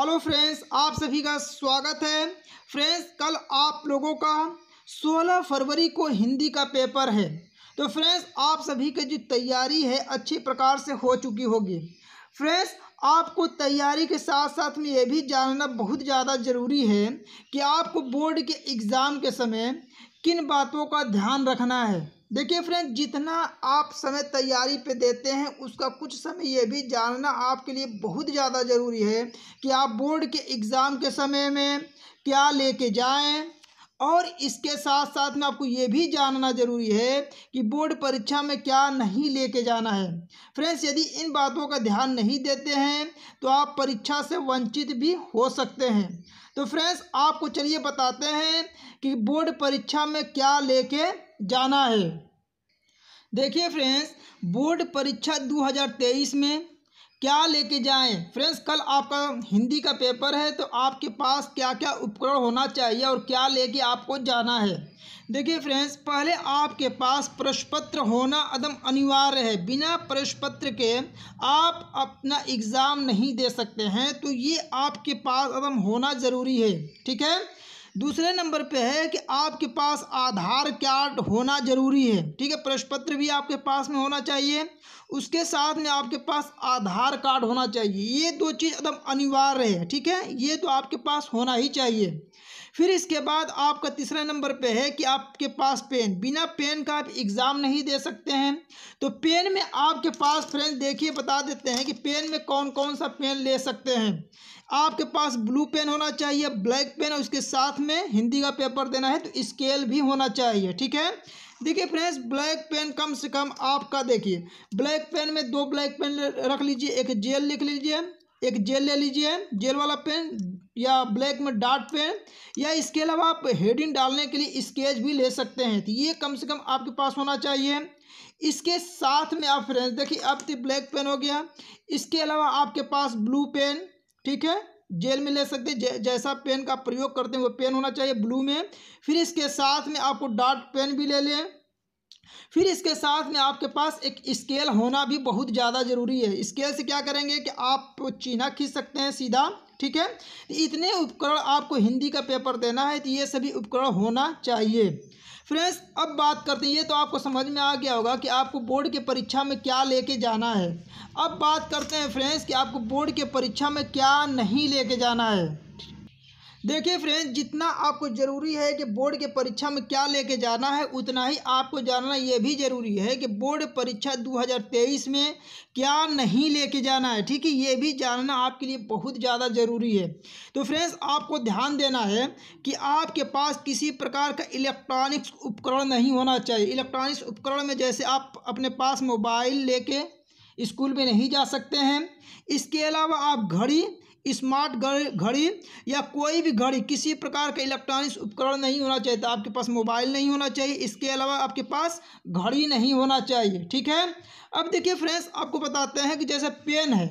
hello friends आप सभी का स्वागत है फ्रेंड्स कल आप लोगों का 16 फरवरी को हिंदी का पेपर है तो फ्रेंड्स आप सभी की जो तैयारी है अच्छी प्रकार से हो चुकी होगी फ्रेंड्स आपको तैयारी के साथ साथ में ये भी जानना बहुत ज़्यादा ज़रूरी है कि आपको बोर्ड के एग्ज़ाम के समय किन बातों का ध्यान रखना है देखिए फ्रेंड जितना आप समय तैयारी पे देते हैं उसका कुछ समय ये भी जानना आपके लिए बहुत ज़्यादा ज़रूरी है कि आप बोर्ड के एग्ज़ाम के समय में क्या लेके जाएं और इसके साथ साथ में आपको ये भी जानना ज़रूरी है कि बोर्ड परीक्षा में क्या नहीं लेके जाना है फ्रेंड्स यदि इन बातों का ध्यान नहीं देते हैं तो आप परीक्षा से वंचित भी हो सकते हैं तो फ्रेंड्स आपको चलिए बताते हैं कि बोर्ड परीक्षा में क्या लेके जाना है देखिए फ्रेंड्स बोर्ड परीक्षा 2023 में क्या लेके जाएं फ्रेंड्स कल आपका हिंदी का पेपर है तो आपके पास क्या क्या उपकरण होना चाहिए और क्या लेके आपको जाना है देखिए फ्रेंड्स पहले आपके पास प्रश्नपत्र होना एकदम अनिवार्य है बिना प्रश्नपत्र के आप अपना एग्ज़ाम नहीं दे सकते हैं तो ये आपके पास एकदम होना ज़रूरी है ठीक है दूसरे नंबर पे है कि आपके पास आधार कार्ड होना ज़रूरी है ठीक है प्रश्न पत्र भी आपके पास में होना चाहिए उसके साथ में आपके पास आधार कार्ड होना चाहिए ये दो चीज़ एकदम अनिवार्य है ठीक है ये तो आपके पास होना ही चाहिए फिर इसके बाद आपका तीसरा नंबर पे है कि आपके पास पेन बिना पेन का आप एग्ज़ाम नहीं दे सकते हैं तो पेन में आपके पास फ्रेंड देखिए बता देते हैं कि पेन में कौन कौन सा पेन ले सकते हैं आपके पास ब्लू पेन होना चाहिए ब्लैक पेन और उसके साथ में हिंदी का पेपर देना है तो स्केल भी होना चाहिए ठीक है देखिए फ्रेंड्स ब्लैक पेन कम से कम आपका देखिए ब्लैक पेन में दो ब्लैक पेन रख लीजिए एक जेल लिख लीजिए एक जेल ले लीजिए जेल वाला पेन या ब्लैक में डार्ट पेन या इसके अलावा आप हेडिंग डालने के लिए स्केच भी ले सकते हैं तो ये कम से कम आपके पास होना चाहिए इसके साथ में आप फ्रेंड्स देखिए अब तो ब्लैक पेन हो गया इसके अलावा आपके पास ब्लू पेन ठीक है जेल में ले सकते हैं जैसा पेन का प्रयोग करते हैं वो पेन होना चाहिए ब्लू में फिर इसके साथ में आपको डार्क पेन भी ले लें फिर इसके साथ में आपके पास एक स्केल होना भी बहुत ज़्यादा ज़रूरी है स्केल से क्या करेंगे कि आप चीना खींच सकते हैं सीधा ठीक है इतने उपकरण आपको हिंदी का पेपर देना है तो ये सभी उपकरण होना चाहिए फ्रेंड्स अब बात करते हैं ये तो आपको समझ में आ गया होगा कि आपको बोर्ड के परीक्षा में क्या लेके जाना है अब बात करते हैं फ्रेंड्स कि आपको बोर्ड के परीक्षा में क्या नहीं लेके जाना है देखिए फ्रेंड्स जितना आपको ज़रूरी है कि बोर्ड के परीक्षा में क्या लेके जाना है उतना ही आपको जानना ये भी ज़रूरी है कि बोर्ड परीक्षा 2023 में क्या नहीं लेके जाना है ठीक है ये भी जानना आपके लिए बहुत ज़्यादा ज़रूरी है तो फ्रेंड्स आपको ध्यान देना है कि आपके पास किसी प्रकार का इलेक्ट्रॉनिक्स उपकरण नहीं होना चाहिए इलेक्ट्रॉनिक्स उपकरण में जैसे आप अपने पास मोबाइल ले स्कूल में नहीं जा सकते हैं इसके अलावा आप घड़ी स्मार्ट घड़ी या कोई भी घड़ी किसी प्रकार का इलेक्ट्रॉनिक्स उपकरण नहीं होना चाहिए तो आपके पास मोबाइल नहीं होना चाहिए इसके अलावा आपके पास घड़ी नहीं होना चाहिए ठीक है अब देखिए फ्रेंड्स आपको बताते हैं कि जैसे पेन है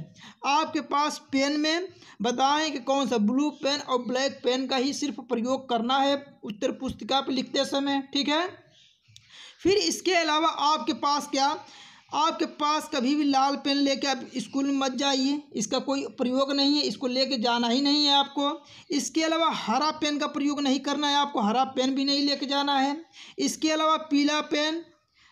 आपके पास पेन में बताएं कि कौन सा ब्लू पेन और ब्लैक पेन का ही सिर्फ प्रयोग करना है उत्तर पुस्तिका पर लिखते समय ठीक है फिर इसके अलावा आपके पास क्या आपके पास कभी भी लाल पेन लेके आप स्कूल में मत जाइए इसका कोई प्रयोग नहीं है इसको लेके जाना ही नहीं है आपको इसके अलावा हरा पेन का प्रयोग नहीं करना है आपको हरा पेन भी नहीं लेके जाना है इसके अलावा पीला पेन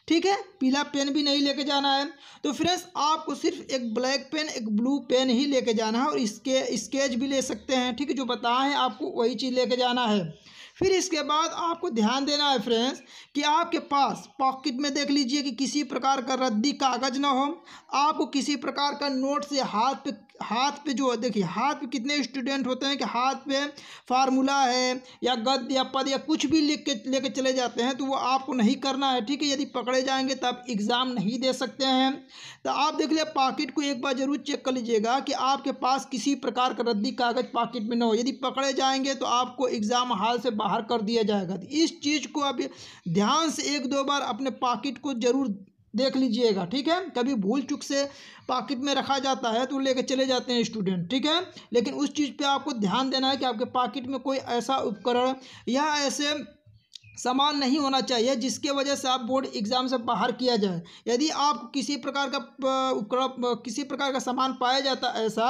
ठीक है पीला पेन भी नहीं लेके जाना है तो फ्रेंड्स आपको सिर्फ एक ब्लैक पेन एक ब्लू पेन ही लेके जाना है और इसके स्केच भी ले सकते हैं ठीक है जो बताएं आपको वही चीज़ लेके जाना है फिर इसके बाद आपको ध्यान देना है फ्रेंड्स कि आपके पास पॉकेट में देख लीजिए कि किसी प्रकार का रद्दी कागज़ ना हो आपको किसी प्रकार का नोट से हाथ पे हाथ पे जो है देखिए हाथ पे कितने स्टूडेंट होते हैं कि हाथ पे फार्मूला है या गद्य या पद या कुछ भी लिख के लेके चले जाते हैं तो वो आपको नहीं करना है ठीक है यदि पकड़े जाएंगे तो आप एग्ज़ाम नहीं दे सकते हैं तो आप देख लिया पाकिट को एक बार ज़रूर चेक कर लीजिएगा कि आपके पास किसी प्रकार का रद्दी कागज़ पाकिट में ना हो यदि पकड़े जाएंगे तो आपको एग्ज़ाम हाल से बाहर कर दिया जाएगा तो इस चीज़ को अब ध्यान से एक दो बार अपने पाकिट को ज़रूर देख लीजिएगा ठीक है कभी भूल चुक से पॉकेट में रखा जाता है तो कर चले जाते हैं स्टूडेंट ठीक है लेकिन उस चीज़ पर आपको ध्यान देना है कि आपके पॉकेट में कोई ऐसा उपकरण या ऐसे समान नहीं होना चाहिए जिसके वजह से आप बोर्ड एग्ज़ाम से बाहर किया जाए यदि आप किसी प्रकार का उपकरण किसी प्रकार का सामान पाया जाता ऐसा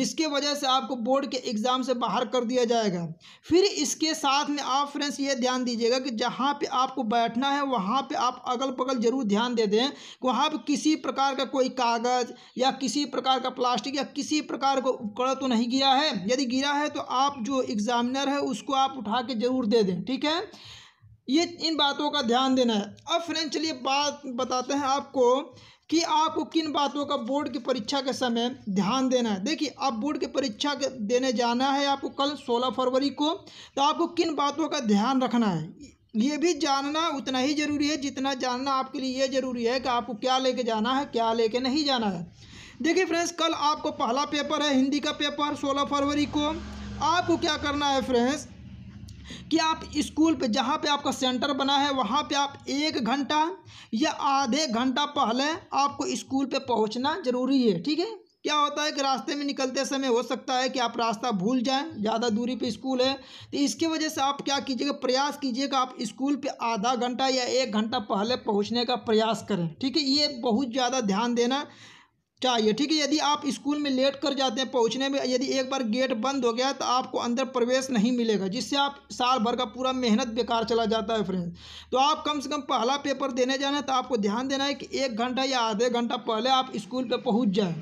जिसके वजह से आपको बोर्ड के एग्ज़ाम से बाहर कर दिया जाएगा फिर इसके साथ में आप फ्रेंड्स ये ध्यान दीजिएगा कि जहाँ पे आपको बैठना है वहाँ पे आप अगल बगल जरूर ध्यान दे दें वहाँ पर किसी प्रकार का कोई कागज़ या किसी प्रकार का प्लास्टिक या किसी प्रकार का उपकरण तो नहीं गिरा है यदि गिरा है तो आप जो एग्ज़ामिनर है उसको आप उठा के ज़रूर दे दें ठीक है ये इन बातों का ध्यान देना है अब फ्रेंड चलिए बात बताते हैं आपको कि आपको किन बातों का बोर्ड की परीक्षा के समय ध्यान देना है देखिए आप बोर्ड की परीक्षा देने जाना है आपको कल 16 फरवरी को तो आपको किन बातों का ध्यान रखना है ये भी जानना उतना ही ज़रूरी है जितना जानना आपके लिए ये ज़रूरी है कि आपको क्या लेके जाना है क्या लेके नहीं जाना है देखिए फ्रेंड्स कल आपको पहला पेपर है हिंदी का पेपर सोलह फरवरी को आपको क्या करना है फ्रेंड्स कि आप स्कूल पे जहाँ पे आपका सेंटर बना है वहाँ पे आप एक घंटा या आधे घंटा पहले आपको स्कूल पे पहुँचना ज़रूरी है ठीक है क्या होता है कि रास्ते में निकलते समय हो सकता है कि आप रास्ता भूल जाएं ज़्यादा दूरी पे स्कूल है तो इसके वजह से आप क्या कीजिएगा प्रयास कीजिएगा आप स्कूल पे आधा घंटा या एक घंटा पहले पहुंचने का प्रयास करें ठीक है ये बहुत ज़्यादा ध्यान देना चाहिए ठीक है यदि आप स्कूल में लेट कर जाते हैं पहुंचने में यदि एक बार गेट बंद हो गया तो आपको अंदर प्रवेश नहीं मिलेगा जिससे आप साल भर का पूरा मेहनत बेकार चला जाता है फ्रेंड्स तो आप कम से कम पहला पेपर देने जाना है तो आपको ध्यान देना है कि एक घंटा या आधे घंटा पहले आप स्कूल पर पहुँच जाएँ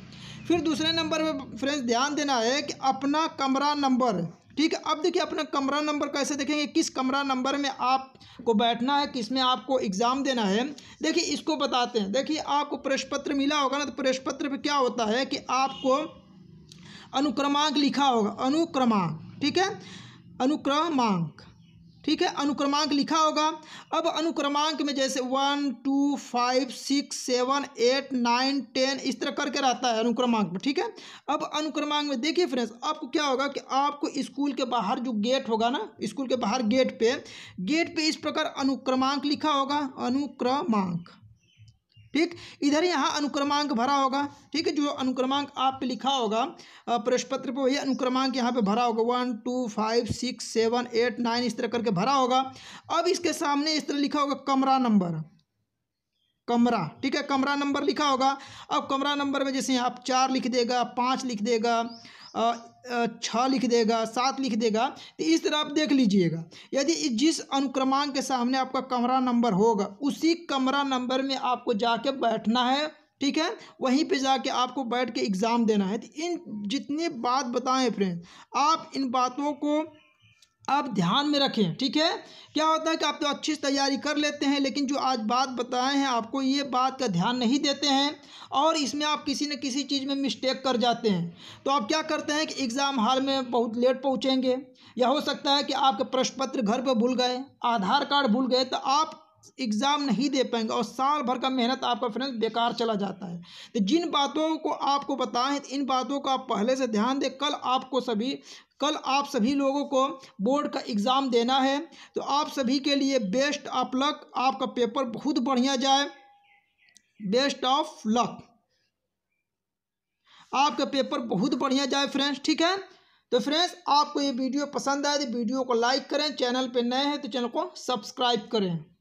फिर दूसरे नंबर पर फ्रेंड्स ध्यान देना है कि अपना कमरा नंबर ठीक है अब देखिए अपना कमरा नंबर कैसे देखेंगे किस कमरा नंबर में आपको बैठना है किस में आपको एग्ज़ाम देना है देखिए इसको बताते हैं देखिए आपको प्रवेश पत्र मिला होगा ना तो प्रवेश पत्र पर क्या होता है कि आपको अनुक्रमांक लिखा होगा अनुक्रमांक ठीक है अनुक्रमांक ठीक है अनुक्रमांक लिखा होगा अब अनुक्रमांक में जैसे one two five six seven eight nine ten इस तरह करके रहता है अनुक्रमांक में ठीक है अब अनुक्रमांक में देखिए फ्रेंड्स आपको क्या होगा कि आपको स्कूल के बाहर जो गेट होगा ना स्कूल के बाहर गेट पे गेट पे इस प्रकार अनुक्रमांक लिखा होगा अनुक्रमांक ठीक इधर यहाँ अनुक्रमांक भरा होगा ठीक है जो अनुक्रमांक आप पे लिखा होगा प्रश्न पत्र पर वही अनुक्रमांक यहाँ पे भरा होगा one two five six seven eight nine इस तरह करके भरा होगा अब इसके सामने इस तरह लिखा होगा कमरा नंबर कमरा ठीक है कमरा नंबर लिखा होगा अब कमरा नंबर में जैसे आप चार लिख देगा पाँच लिख देगा छः लिख देगा सात लिख देगा तो इस तरह आप देख लीजिएगा यदि जिस अनुक्रमांक के सामने आपका कमरा नंबर होगा उसी कमरा नंबर में आपको जाके बैठना है ठीक है वहीं पे जाके आपको बैठ के एग्ज़ाम देना है तो इन जितनी बात बताएं फ्रेंड आप इन बातों को आप ध्यान में रखें ठीक है क्या होता है कि आप तो अच्छी से तैयारी कर लेते हैं लेकिन जो आज बात बताए हैं आपको ये बात का ध्यान नहीं देते हैं और इसमें आप किसी न किसी चीज़ में मिस्टेक कर जाते हैं तो आप क्या करते हैं कि एग्ज़ाम हाल में बहुत लेट पहुँचेंगे या हो सकता है कि आपका प्रश्न पत्र घर पर भूल गए आधार कार्ड भूल गए तो आप एग्ज़ाम नहीं दे पाएंगे और साल भर का मेहनत आपका फ्रेंड बेकार चला जाता है तो जिन बातों को आपको बताएं इन बातों का आप पहले से ध्यान दें कल आपको सभी कल आप सभी लोगों को बोर्ड का एग्ज़ाम देना है तो आप सभी के लिए बेस्ट ऑफ लक आपका पेपर बहुत बढ़िया जाए बेस्ट ऑफ लक आपका पेपर बहुत बढ़िया जाए फ्रेंड्स ठीक है तो फ्रेंड्स आपको ये वीडियो पसंद आए तो वीडियो को लाइक करें चैनल पर नए हैं तो चैनल को सब्सक्राइब करें